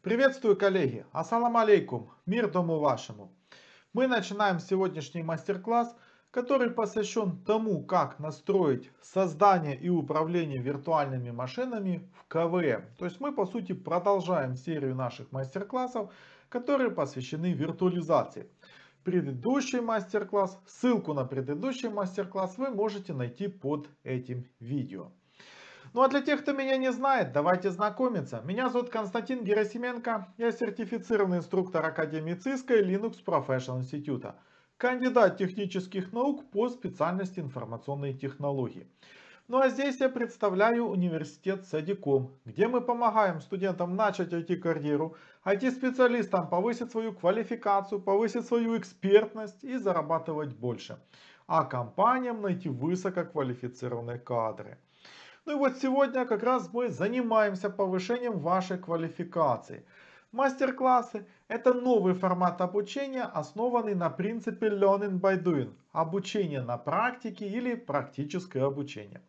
Приветствую, коллеги! Ассалам алейкум! Мир дому вашему! Мы начинаем сегодняшний мастер-класс, который посвящен тому, как настроить создание и управление виртуальными машинами в КВМ. То есть мы, по сути, продолжаем серию наших мастер-классов, которые посвящены виртуализации. Предыдущий мастер-класс, ссылку на предыдущий мастер-класс вы можете найти под этим видео. Ну а для тех, кто меня не знает, давайте знакомиться. Меня зовут Константин Герасименко, я сертифицированный инструктор Академии ЦИСКО и Linux Professional Institute, кандидат технических наук по специальности информационные технологии. Ну а здесь я представляю университет Садиком, где мы помогаем студентам начать IT-карьеру, IT-специалистам повысить свою квалификацию, повысить свою экспертность и зарабатывать больше, а компаниям найти высококвалифицированные кадры. Ну и вот сегодня как раз мы занимаемся повышением вашей квалификации. Мастер-классы – это новый формат обучения, основанный на принципе Learning by Doing – обучение на практике или практическое обучение.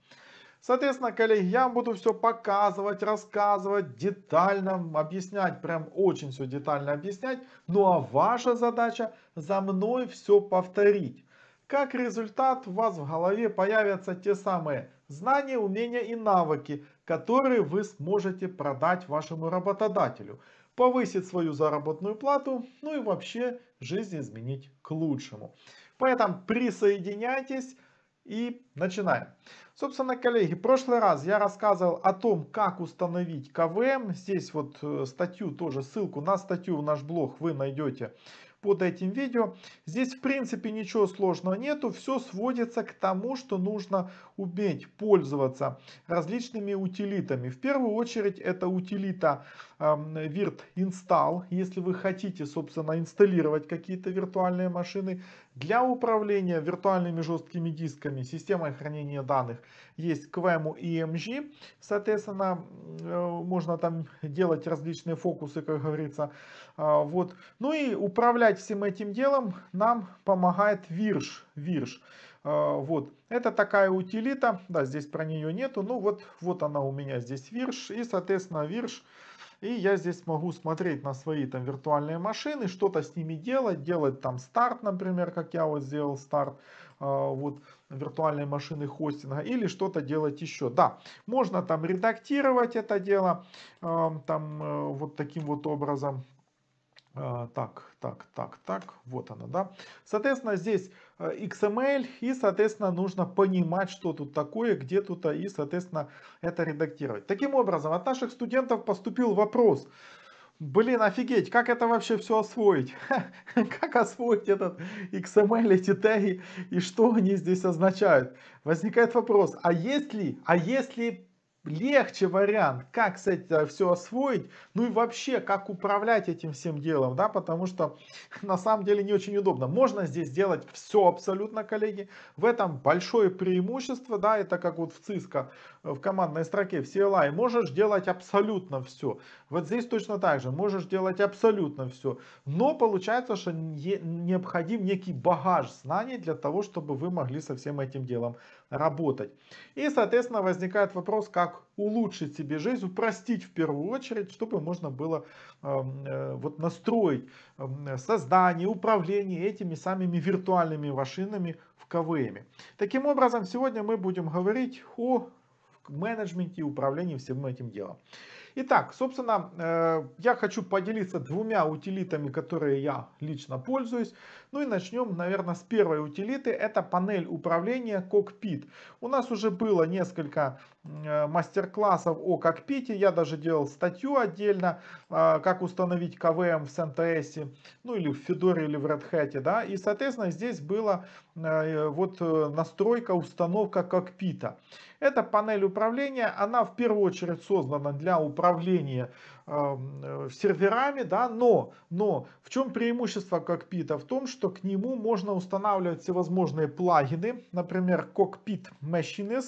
Соответственно, коллеги, я вам буду все показывать, рассказывать, детально объяснять, прям очень все детально объяснять. Ну а ваша задача за мной все повторить. Как результат у вас в голове появятся те самые знания, умения и навыки, которые вы сможете продать вашему работодателю, повысить свою заработную плату, ну и вообще жизнь изменить к лучшему. Поэтому присоединяйтесь и начинаем. Собственно, коллеги, в прошлый раз я рассказывал о том, как установить КВМ. Здесь вот э, статью тоже, ссылку на статью в наш блог вы найдете под этим видео. Здесь в принципе ничего сложного нету, все сводится к тому, что нужно уметь пользоваться различными утилитами. В первую очередь это утилита virt эм, install, если вы хотите собственно инсталлировать какие-то виртуальные машины, для управления виртуальными жесткими дисками, системой хранения данных есть QEMU и MG. Эм соответственно, э, можно там делать различные фокусы, как говорится. А, вот. Ну и управлять всем этим делом нам помогает virsh, virsh, а, Вот. Это такая утилита. Да, здесь про нее нету. Ну вот, вот она у меня здесь virsh И, соответственно, virsh. И я здесь могу смотреть на свои там виртуальные машины, что-то с ними делать, делать там старт, например, как я вот сделал старт а, вот виртуальной машины хостинга или что-то делать еще. Да, можно там редактировать это дело а, там э, вот таким вот образом. А, так, так, так, так, вот она, да. Соответственно, здесь XML, э, эм и, соответственно, нужно понимать, что тут такое, где тут, э, и, соответственно, это редактировать. Таким образом, от наших студентов поступил вопрос. Блин, офигеть, как это вообще все освоить? как освоить этот XML, эм эти теги и что они здесь означают? Возникает вопрос, а есть ли, а есть ли легче вариант, как с этим э, все освоить, ну и вообще, как управлять этим всем делом, да, потому что на самом деле не очень удобно. Можно здесь делать все абсолютно, коллеги, в этом большое преимущество, да, это как вот в Cisco, э, в командной строке в CLI, можешь делать абсолютно все. Вот здесь точно так же, можешь делать абсолютно все, но получается, что необходим некий багаж знаний для того, чтобы вы могли со всем этим делом работать. И, соответственно, возникает вопрос, как улучшить себе жизнь, упростить в первую очередь, чтобы можно было э, вот настроить э, создание, управление этими самыми виртуальными машинами в КВМ. Таким образом, сегодня мы будем говорить о менеджменте и управлении всем этим делом. Итак, собственно, э, я хочу поделиться двумя утилитами, которые я лично пользуюсь. Ну и начнем, наверное, с первой утилиты. Это панель управления кокпит. У нас уже было несколько э, мастер-классов о кокпите. Я даже делал статью отдельно, э, как установить КВМ в CentOS, ну или в Fedora или в Red Hat. Да? И, соответственно, здесь была вот настройка, установка кокпита. Эта панель управления, она в первую очередь создана для управления управление э, серверами, да, но, но в чем преимущество кокпита? В том, что к нему можно устанавливать всевозможные плагины, например, Cockpit Machines,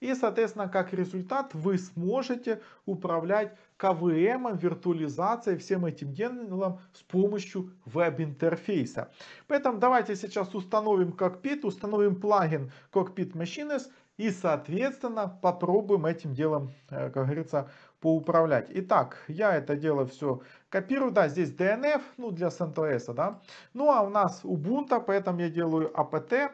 и, соответственно, как результат вы сможете управлять КВМ, виртуализацией, всем этим делом с помощью веб-интерфейса. Поэтому давайте сейчас установим кокпит, установим плагин Cockpit Machines и, соответственно, попробуем этим делом, э, как говорится, поуправлять. Итак, я это дело все копирую. Да, здесь DNF, ну, для CentOS, да. Ну, а у нас Ubuntu, поэтому я делаю APT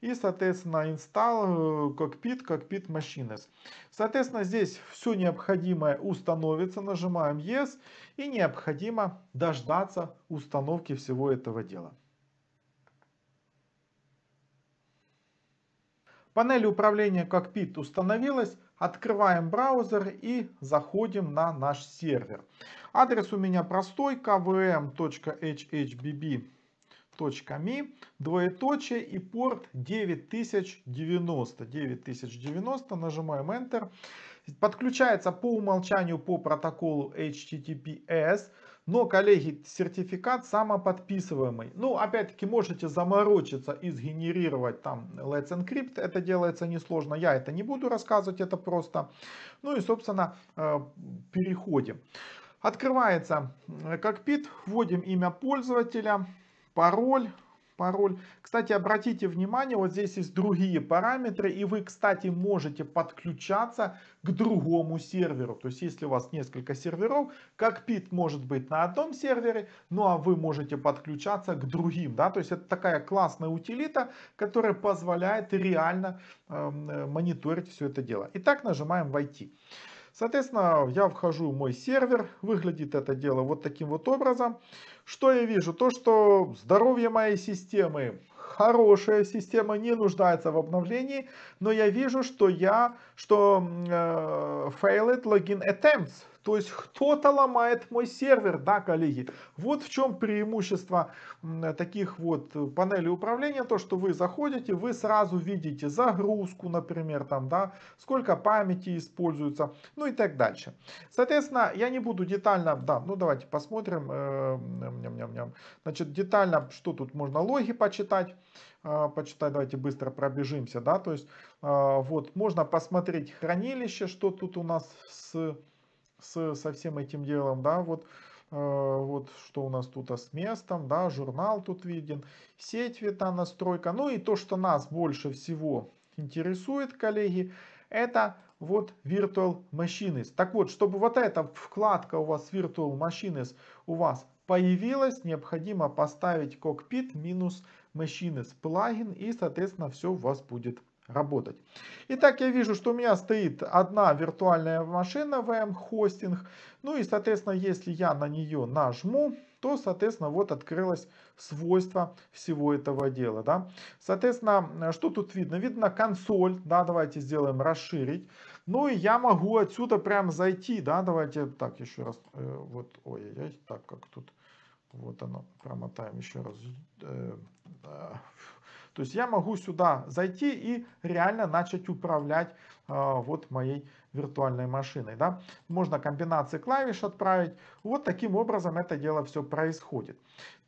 и, соответственно, install cockpit, cockpit machines. Соответственно, здесь все необходимое установится, нажимаем yes, и необходимо дождаться установки всего этого дела. Панель управления cockpit установилась. Открываем браузер и заходим на наш сервер. Адрес у меня простой kvm.hhbb.me двоеточие и порт 9090. 9090, нажимаем Enter. Подключается по умолчанию по протоколу HTTPS. Но, коллеги, сертификат самоподписываемый. Ну, опять-таки, можете заморочиться и сгенерировать там Let's Encrypt. Это делается несложно. Я это не буду рассказывать, это просто. Ну и, собственно, э, переходим. Открывается э, кокпит, вводим имя пользователя, пароль пароль. Кстати, обратите внимание, вот здесь есть другие параметры, и вы, кстати, можете подключаться к другому серверу. То есть, если у вас несколько серверов, как Пит может быть на одном сервере, ну а вы можете подключаться к другим. Да? То есть, это такая классная утилита, которая позволяет реально эм, э, мониторить все это дело. Итак, нажимаем «Войти». Соответственно, я вхожу в мой сервер. Выглядит это дело вот таким вот образом. Что я вижу? То, что здоровье моей системы хорошая, система не нуждается в обновлении, но я вижу, что я, что э, failed login attempts, то есть кто-то ломает мой сервер, да, коллеги. Вот в чем преимущество таких вот панелей управления, то что вы заходите, вы сразу видите загрузку, например, там, да, сколько памяти используется, ну и так дальше. Соответственно, я не буду детально, да, ну давайте посмотрим, э, значит, детально, что тут можно логи почитать э, почитать, давайте быстро пробежимся, да, то есть э, вот можно посмотреть хранилище, что тут у нас с с, со всем этим делом, да, вот, э, вот что у нас тут а с местом, да, журнал тут виден, сеть вита настройка. Ну и то, что нас больше всего интересует, коллеги, это вот Virtual Machines. Так вот, чтобы вот эта вкладка у вас Virtual Machines у вас появилась, необходимо поставить кокпит минус Machines плагин и, соответственно, все у вас будет работать. Итак, я вижу, что у меня стоит одна виртуальная машина VM хостинг. Ну и, соответственно, если я на нее нажму, то, соответственно, вот открылось свойство всего этого дела. Да? Соответственно, что тут видно? Видно консоль, да, давайте сделаем расширить. Ну и я могу отсюда прям зайти, да, давайте, так, еще раз, э, вот, ой-ой-ой, так, как тут, вот оно, промотаем еще раз, э, э, то есть я могу сюда зайти и реально начать управлять э, вот моей виртуальной машиной. Да? Можно комбинации клавиш отправить. Вот таким образом это дело все происходит.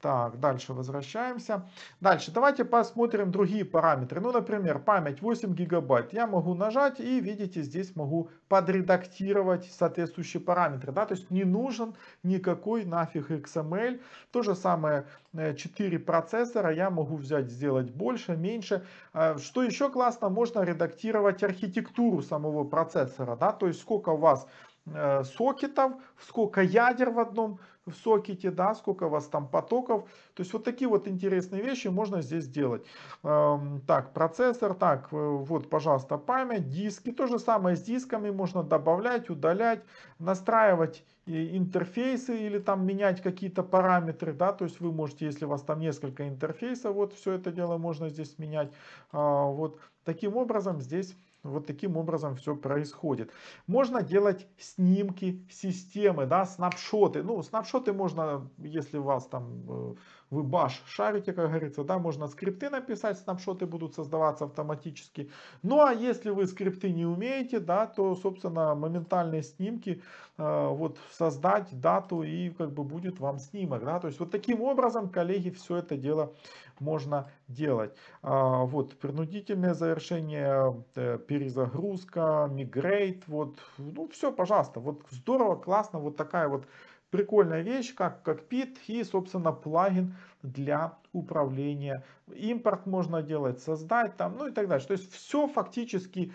Так, дальше возвращаемся. Дальше давайте посмотрим другие параметры. Ну, например, память 8 гигабайт. Я могу нажать и, видите, здесь могу подредактировать соответствующие параметры. Да? То есть не нужен никакой нафиг XML. Эм То же самое 4 э, процессора я могу взять, сделать больше, меньше. А, что еще классно, можно редактировать архитектуру самого процессора ядра, да, то есть сколько у вас э, сокетов, сколько ядер в одном в сокете, да, сколько у вас там потоков. То есть вот такие вот интересные вещи можно здесь сделать. Эм, так, процессор, так, э, вот, пожалуйста, память, диски. То же самое с дисками можно добавлять, удалять, настраивать э, интерфейсы или там менять какие-то параметры, да, то есть вы можете, если у вас там несколько интерфейсов, вот все это дело можно здесь менять, э, вот таким образом здесь вот таким образом все происходит. Можно делать снимки системы, да, снапшоты. Ну, снапшоты можно, если у вас там э, вы баш шарите, как говорится, да, можно скрипты написать, снапшоты будут создаваться автоматически. Ну а если вы скрипты не умеете, да, то, собственно, моментальные снимки, э, вот создать дату и как бы будет вам снимок, да, то есть вот таким образом, коллеги, все это дело можно делать. А, вот принудительное завершение, э, перезагрузка, мигрейт, вот, ну все, пожалуйста, вот здорово, классно, вот такая вот Прикольная вещь, как кокпит и, собственно, плагин для управления. Импорт можно делать, создать там, ну и так далее. То есть все фактически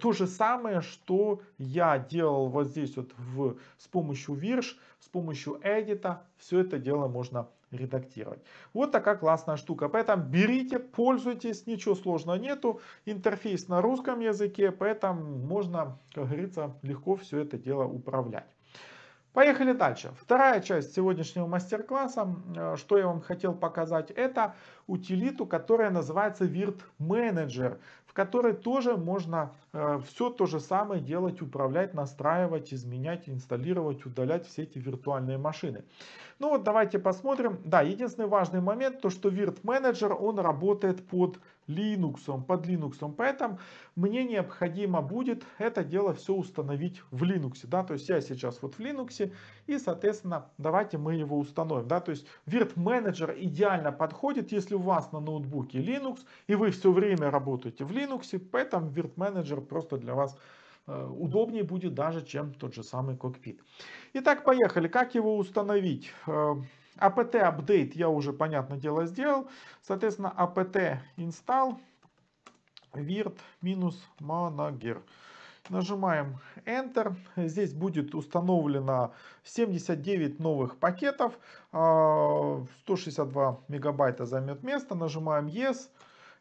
то же самое, что я делал вот здесь вот в, с помощью Virsch, с помощью Edit. Все это дело можно редактировать. Вот такая классная штука. Поэтому берите, пользуйтесь, ничего сложного нету. Интерфейс на русском языке, поэтому можно, как говорится, легко все это дело управлять. Поехали дальше. Вторая часть сегодняшнего мастер-класса, э, что я вам хотел показать, это утилиту, которая называется Virt Manager которой тоже можно э, все то же самое делать, управлять, настраивать, изменять, инсталлировать, удалять все эти виртуальные машины. Ну вот давайте посмотрим. Да, единственный важный момент, то что Virt Manager, он работает под Linux, под Linux, поэтому мне необходимо будет это дело все установить в Linux, да, то есть я сейчас вот в Linux, и, соответственно, давайте мы его установим, да, то есть Virt Manager идеально подходит, если у вас на ноутбуке Linux, и вы все время работаете в Linux, Linux, поэтому Virt Manager просто для вас э, удобнее будет даже, чем тот же самый кокпит. Итак, поехали. Как его установить? Э, apt update я уже, понятное дело, сделал. Соответственно, apt install virt-manager. Нажимаем Enter. Здесь будет установлено 79 новых пакетов. 162 э, мегабайта займет место. Нажимаем Yes.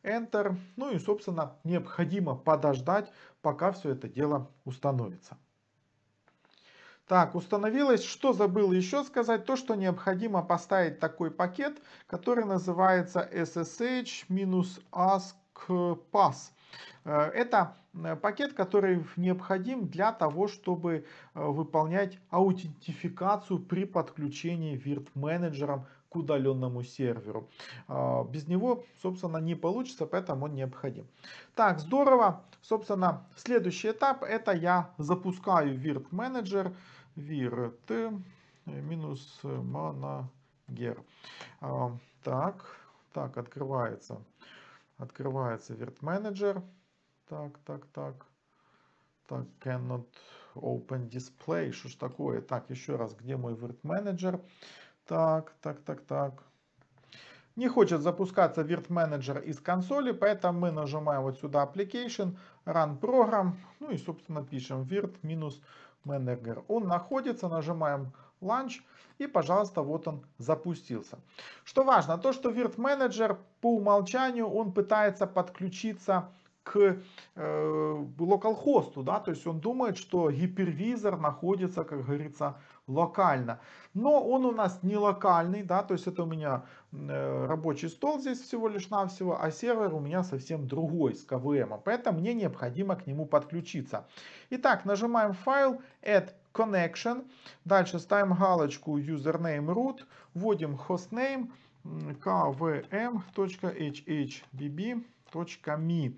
Enter. Ну и, собственно, необходимо подождать, пока все это дело установится. Так, установилось. Что забыл еще сказать? То, что необходимо поставить такой пакет, который называется ssh-askpass. Э, это э, пакет, который необходим для того, чтобы э, выполнять аутентификацию при подключении вирт-менеджером к удаленному серверу. А, без него, собственно, не получится, поэтому он необходим. Так, здорово. Собственно, следующий этап это я запускаю Virt Manager. Virt э, минус э, manager. А, так, так, открывается. Открывается Virt Manager. Так, так, так. Так, cannot open display. Что ж такое? Так, еще раз, где мой Virt Manager? Manager. Так, так, так, так. Не хочет запускаться Virt Manager из консоли, поэтому мы нажимаем вот сюда Application, Run Program, ну и, собственно, пишем Virt-Manager. Он находится, нажимаем Launch, и, пожалуйста, вот он запустился. Что важно, то, что Virt Manager по умолчанию, он пытается подключиться к э, локалхосту, да, то есть он думает, что гипервизор находится, как говорится, локально. Но он у нас не локальный, да, то есть это у меня э, рабочий стол здесь всего лишь навсего, а сервер у меня совсем другой с КВМ, поэтому мне необходимо к нему подключиться. Итак, нажимаем файл, add connection, дальше ставим галочку username root, вводим hostname, kvm.hhbb.me.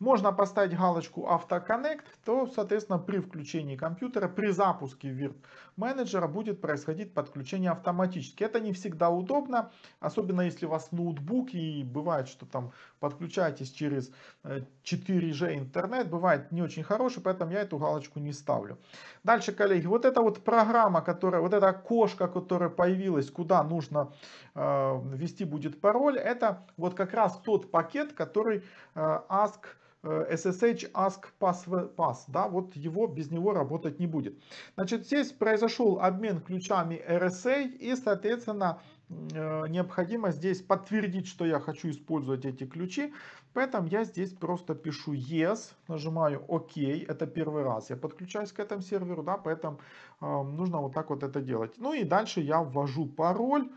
Можно поставить галочку «Автоконнект», то, соответственно, при включении компьютера, при запуске Virt менеджера будет происходить подключение автоматически. Это не всегда удобно, особенно если у вас ноутбук и бывает, что там подключаетесь через 4G э, интернет, бывает не очень хороший, поэтому я эту галочку не ставлю. Дальше, коллеги, вот эта вот программа, которая, вот эта окошко, которая появилась, куда нужно э, ввести будет пароль, это вот как раз тот пакет, который э, ask Э, SSH ask pass, pass да, вот его, без него работать не будет. Значит, здесь произошел обмен ключами RSA и, соответственно, э, необходимо здесь подтвердить, что я хочу использовать эти ключи. Поэтому я здесь просто пишу yes, нажимаю ok, это первый раз я подключаюсь к этому серверу, да, поэтому э, нужно вот так вот это делать. Ну и дальше я ввожу пароль,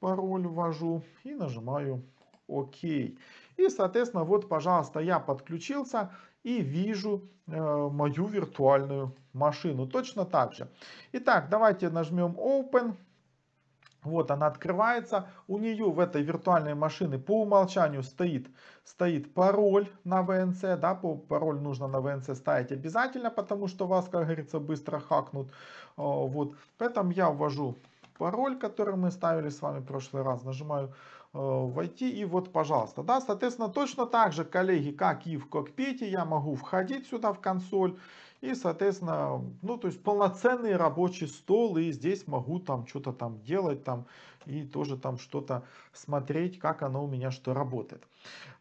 пароль ввожу и нажимаю ok. И, соответственно, вот, пожалуйста, я подключился и вижу э, мою виртуальную машину. Точно так же. Итак, давайте нажмем Open. Вот она открывается. У нее в этой виртуальной машине по умолчанию стоит, стоит пароль на VNC, Да, пароль нужно на VNC ставить обязательно, потому что вас, как говорится, быстро хакнут. Э, вот. Поэтому я ввожу пароль, который мы ставили с вами в прошлый раз. Нажимаю Э, войти и вот, пожалуйста, да, соответственно, точно так же, коллеги, как и в кокпите, я могу входить сюда в консоль и, соответственно, ну, то есть полноценный рабочий стол, и здесь могу там что-то там делать, там, и тоже там что-то смотреть, как оно у меня что работает.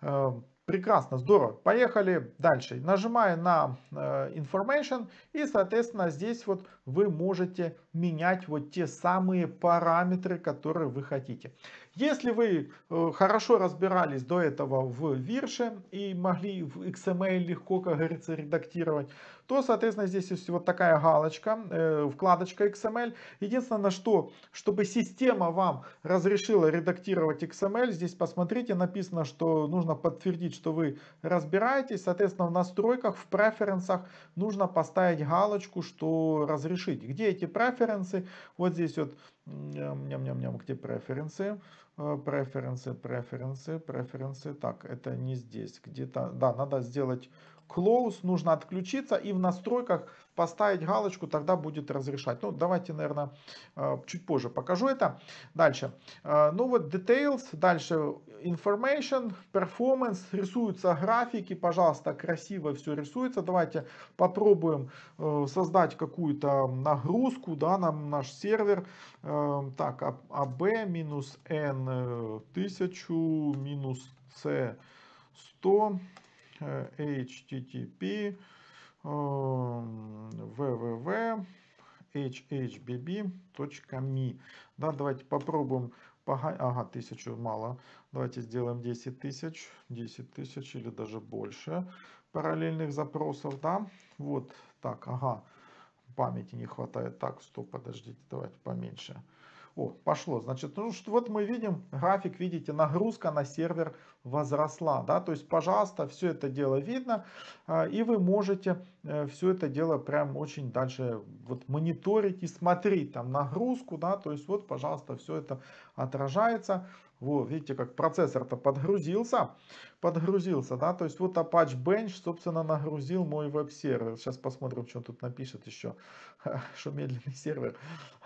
Э, прекрасно, здорово. Поехали дальше. Нажимая на э, Information и, соответственно, здесь вот вы можете менять вот те самые параметры, которые вы хотите. Если вы э, хорошо разбирались до этого в Вирше и могли в XML эм легко, как говорится, редактировать, то, соответственно, здесь есть вот такая галочка, э, вкладочка XML. Эм Единственное, что, чтобы система вам разрешила редактировать XML, эм здесь посмотрите, написано, что нужно подтвердить, что вы разбираетесь. Соответственно, в настройках, в преференсах нужно поставить галочку, что разрешить. Где эти преференсы? Преференции. Вот здесь вот, ням-ням-ням, где преференции, э, преференции, преференции, преференции. Так, это не здесь, где-то, да, надо сделать close, нужно отключиться и в настройках поставить галочку, тогда будет разрешать. Ну, давайте, наверное, э, чуть позже покажу это. Дальше. Э, ну вот details, дальше information, performance, рисуются графики, пожалуйста, красиво все рисуется. Давайте попробуем э, создать какую-то нагрузку, да, нам наш сервер. Эм, так, AB а, минус N 1000 э, минус C 100 HTTP www hhbb.me. Да, давайте попробуем. Ага, тысячу мало. Давайте сделаем 10 тысяч, 10 тысяч или даже больше параллельных запросов, да. Вот, так, ага, памяти не хватает. Так, стоп, подождите, давайте поменьше. О, пошло. Значит, ну что вот мы видим график, видите, нагрузка на сервер возросла. Да? То есть, пожалуйста, все это дело видно, а, и вы можете э, все это дело прям очень дальше вот мониторить и смотреть там нагрузку, да, то есть вот, пожалуйста, все это отражается. Вот, видите, как процессор-то подгрузился, подгрузился, да, то есть вот Apache Bench, собственно, нагрузил мой веб-сервер. Сейчас посмотрим, что он тут напишет еще, что медленный сервер.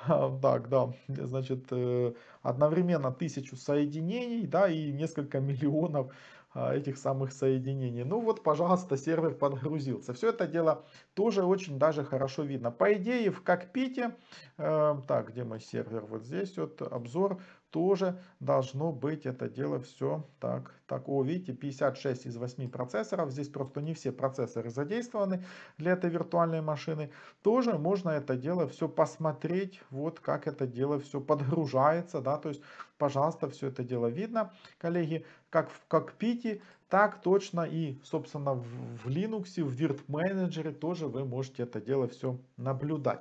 А, так, да, значит, э, одновременно тысячу соединений, да, и несколько миллионов миллионов а, этих самых соединений. Ну вот, пожалуйста, сервер подгрузился. Все это дело тоже очень даже хорошо видно. По идее, в кокпите, э, так, где мой сервер, вот здесь вот обзор, тоже должно быть это дело все так так, о, видите, 56 из 8 процессоров. Здесь просто не все процессоры задействованы для этой виртуальной машины. Тоже можно это дело все посмотреть, вот как это дело все подгружается. Да? То есть, пожалуйста, все это дело видно, коллеги, как в кокпите, так точно и, собственно, в, в Linux, в Virt Manager тоже вы можете это дело все наблюдать.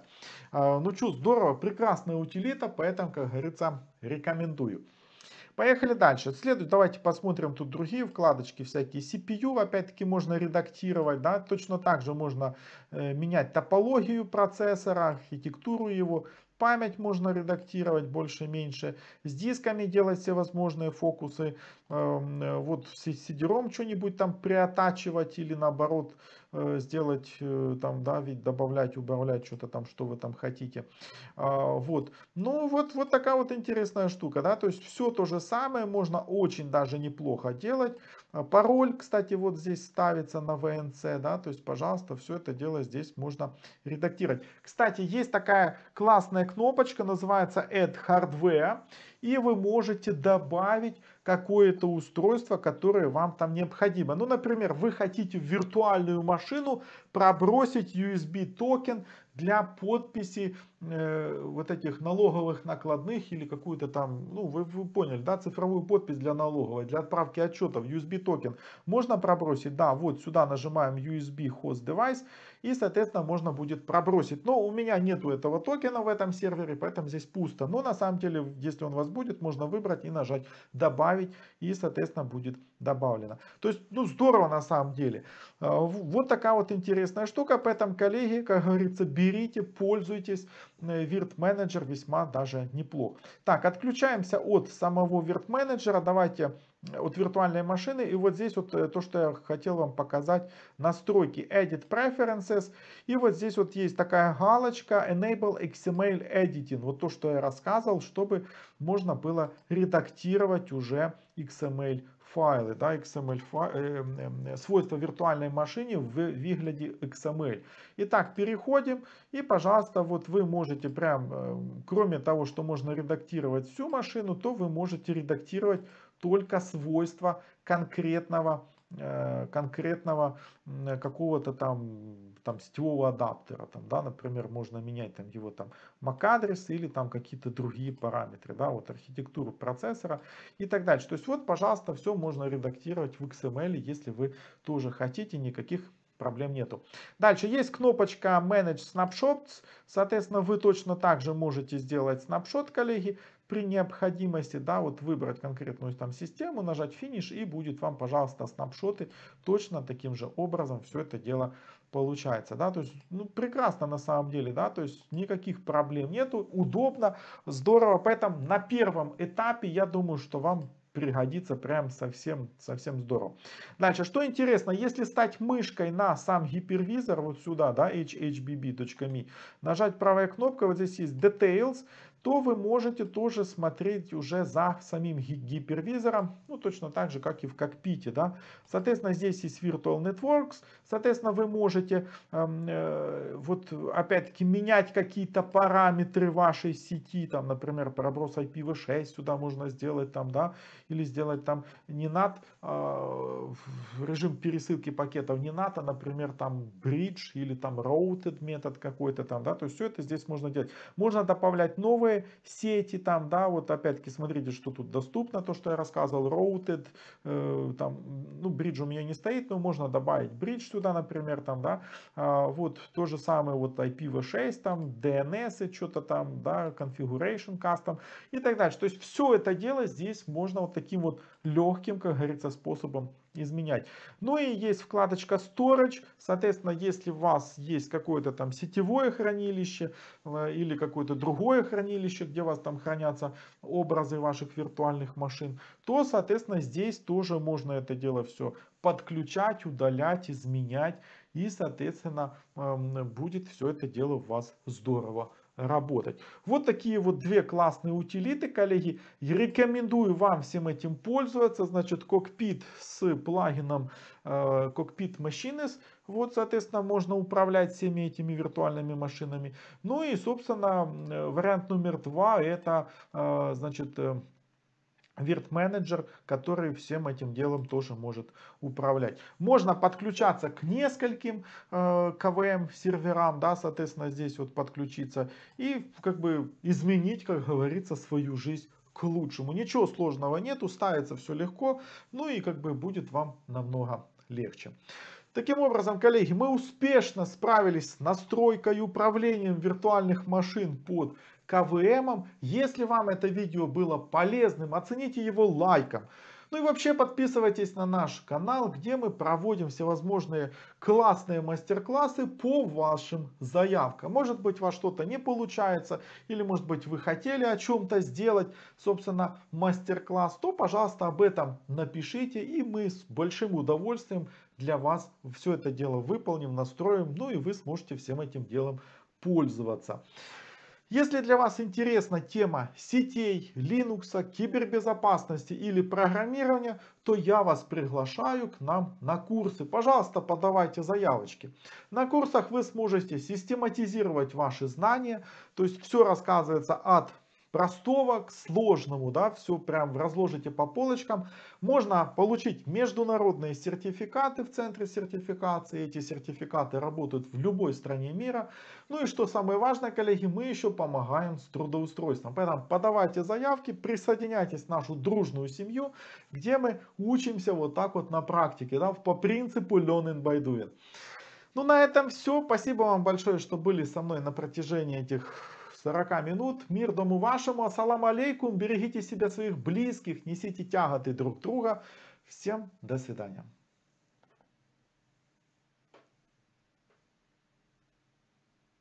А, ну что, здорово, прекрасная утилита, поэтому, как говорится, рекомендую. Поехали дальше. Следует, давайте посмотрим тут другие вкладочки всякие. CPU, опять-таки, можно редактировать, да, точно так же можно э, менять топологию процессора, архитектуру его память можно редактировать больше-меньше, с дисками делать все возможные фокусы, эм, э, вот с сидером что-нибудь там приотачивать или наоборот э, сделать э, там, да, ведь добавлять, убавлять что-то там, что вы там хотите. А, вот. Ну, вот, вот такая вот интересная штука, да, то есть все то же самое можно очень даже неплохо делать, а, пароль, кстати, вот здесь ставится на VNC, да, то есть, пожалуйста, все это дело здесь можно редактировать. Кстати, есть такая классная кнопочка, называется Add Hardware, и вы можете добавить какое-то устройство, которое вам там необходимо. Ну, например, вы хотите виртуальную машину пробросить USB токен для подписи э, вот этих налоговых накладных или какую-то там, ну вы, вы поняли, да, цифровую подпись для налоговой, для отправки отчетов, USB токен можно пробросить, да, вот сюда нажимаем USB host device и, соответственно, можно будет пробросить. Но у меня нету этого токена в этом сервере, поэтому здесь пусто. Но на самом деле, если он у вас будет, можно выбрать и нажать добавить и, соответственно, будет добавлено. То есть, ну, здорово на самом деле. А, вот такая вот интересная штука. Поэтому, коллеги, как говорится, берите, пользуйтесь. Virt э, Manager весьма даже неплох. Так, отключаемся от самого Virt Manager. Давайте э, от виртуальной машины. И вот здесь вот э, то, что я хотел вам показать. Настройки Edit Preferences. И вот здесь вот есть такая галочка Enable XML Editing. Вот то, что я рассказывал, чтобы можно было редактировать уже XML файлы, да, XML -фай... Э, эм, эм, свойства виртуальной машины в вигляді XML. Итак, переходим. И, пожалуйста, вот вы можете прям, э, кроме того, что можно редактировать всю машину, то вы можете редактировать только свойства конкретного э, конкретного какого-то там там сетевого адаптера, там, да, например, можно менять там его там MAC-адрес или там какие-то другие параметры, да, вот архитектуру процессора и так дальше. То есть вот, пожалуйста, все можно редактировать в XML, если вы тоже хотите, никаких проблем нету. Дальше есть кнопочка Manage Snapshots. Соответственно, вы точно так же можете сделать снапшот, коллеги, при необходимости, да, вот выбрать конкретную там систему, нажать финиш и будет вам, пожалуйста, снапшоты точно таким же образом все это дело получается, да, то есть, ну, прекрасно на самом деле, да, то есть, никаких проблем нету, удобно, здорово, поэтому на первом этапе, я думаю, что вам пригодится прям совсем, совсем здорово. Дальше, что интересно, если стать мышкой на сам гипервизор, вот сюда, да, hhbb.me, нажать правой кнопкой, вот здесь есть details, то вы можете тоже смотреть уже за самим гипервизором, ну точно так же, как и в кокпите. Да? Соответственно, здесь есть Virtual Networks, соответственно, вы можете эм, э, вот опять-таки менять какие-то параметры вашей сети, там, например, проброс IPv6 сюда можно сделать, там, да, или сделать там не NAT, э, а, режим пересылки пакетов не NAT, а, например, там bridge или там routed метод какой-то там, да, то есть все это здесь можно делать. Можно добавлять новые новые сети, там, да, вот опять-таки смотрите, что тут доступно, то, что я рассказывал, Routed, э, там, ну, бридж у меня не стоит, но можно добавить бридж сюда, например, там, да, э, вот то же самое, вот IPv6, там, DNS, что-то там, да, configuration, custom и так дальше. То есть все это дело здесь можно вот таким вот легким, как говорится, способом изменять. Ну и есть вкладочка Storage. Соответственно, если у вас есть какое-то там сетевое хранилище э, или какое-то другое хранилище, где у вас там хранятся образы ваших виртуальных машин, то, соответственно, здесь тоже можно это дело все подключать, удалять, изменять. И, соответственно, эм, будет все это дело у вас здорово работать. Вот такие вот две классные утилиты, коллеги. Рекомендую вам всем этим пользоваться. Значит, кокпит с плагином э, Cockpit Machines. Вот, соответственно, можно управлять всеми этими виртуальными машинами. Ну и, собственно, э, вариант номер два, это, э, значит, э, вирт-менеджер, который всем этим делом тоже может управлять. Можно подключаться к нескольким э, КВМ серверам, да, соответственно, здесь вот подключиться и как бы изменить, как говорится, свою жизнь к лучшему. Ничего сложного нету, ставится все легко, ну и как бы будет вам намного легче. Таким образом, коллеги, мы успешно справились с настройкой и управлением виртуальных машин под КВМ. Если вам это видео было полезным, оцените его лайком. Ну и вообще подписывайтесь на наш канал, где мы проводим всевозможные классные мастер-классы по вашим заявкам. Может быть, у вас что-то не получается, или может быть, вы хотели о чем-то сделать, собственно, мастер-класс, то, пожалуйста, об этом напишите, и мы с большим удовольствием для вас все это дело выполним, настроим, ну и вы сможете всем этим делом пользоваться. Если для вас интересна тема сетей, Linux, кибербезопасности или программирования, то я вас приглашаю к нам на курсы. Пожалуйста, подавайте заявочки. На курсах вы сможете систематизировать ваши знания, то есть все рассказывается от простого к сложному, да, все прям разложите по полочкам. Можно получить международные сертификаты в центре сертификации. Эти сертификаты работают в любой стране мира. Ну и что самое важное, коллеги, мы еще помогаем с трудоустройством. Поэтому подавайте заявки, присоединяйтесь в нашу дружную семью, где мы учимся вот так вот на практике, да, по принципу learn by doing. Ну на этом все. Спасибо вам большое, что были со мной на протяжении этих 40 минут. Мир дому вашему. Ассаламу алейкум. Берегите себя, своих близких. Несите тяготы друг друга. Всем до свидания.